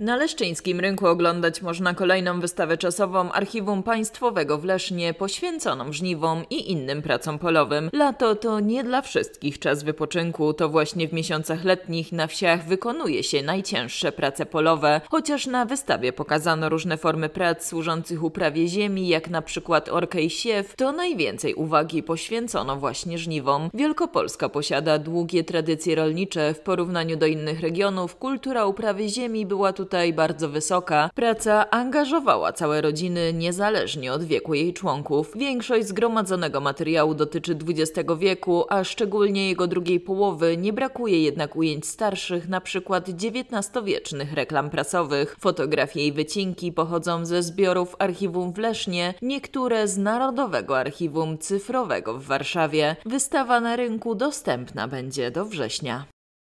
Na Leszczyńskim Rynku oglądać można kolejną wystawę czasową Archiwum Państwowego w Lesznie poświęconą żniwom i innym pracom polowym. Lato to nie dla wszystkich czas wypoczynku, to właśnie w miesiącach letnich na wsiach wykonuje się najcięższe prace polowe, chociaż na wystawie pokazano różne formy prac służących uprawie ziemi, jak na przykład orkę i siew, to najwięcej uwagi poświęcono właśnie żniwom. Wielkopolska posiada długie tradycje rolnicze, w porównaniu do innych regionów kultura uprawy ziemi była tutaj tutaj bardzo wysoka, praca angażowała całe rodziny niezależnie od wieku jej członków. Większość zgromadzonego materiału dotyczy XX wieku, a szczególnie jego drugiej połowy nie brakuje jednak ujęć starszych, na przykład XIX-wiecznych reklam prasowych. Fotografie i wycinki pochodzą ze zbiorów archiwum w Lesznie, niektóre z Narodowego Archiwum Cyfrowego w Warszawie. Wystawa na rynku dostępna będzie do września.